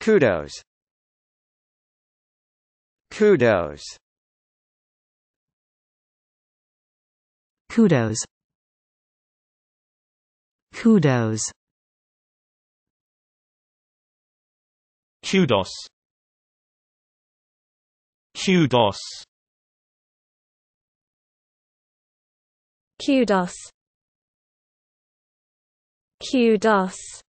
Kudos. Kudos. Kudos. Kudos. Kudos. Kudos. Kudos. Kudos.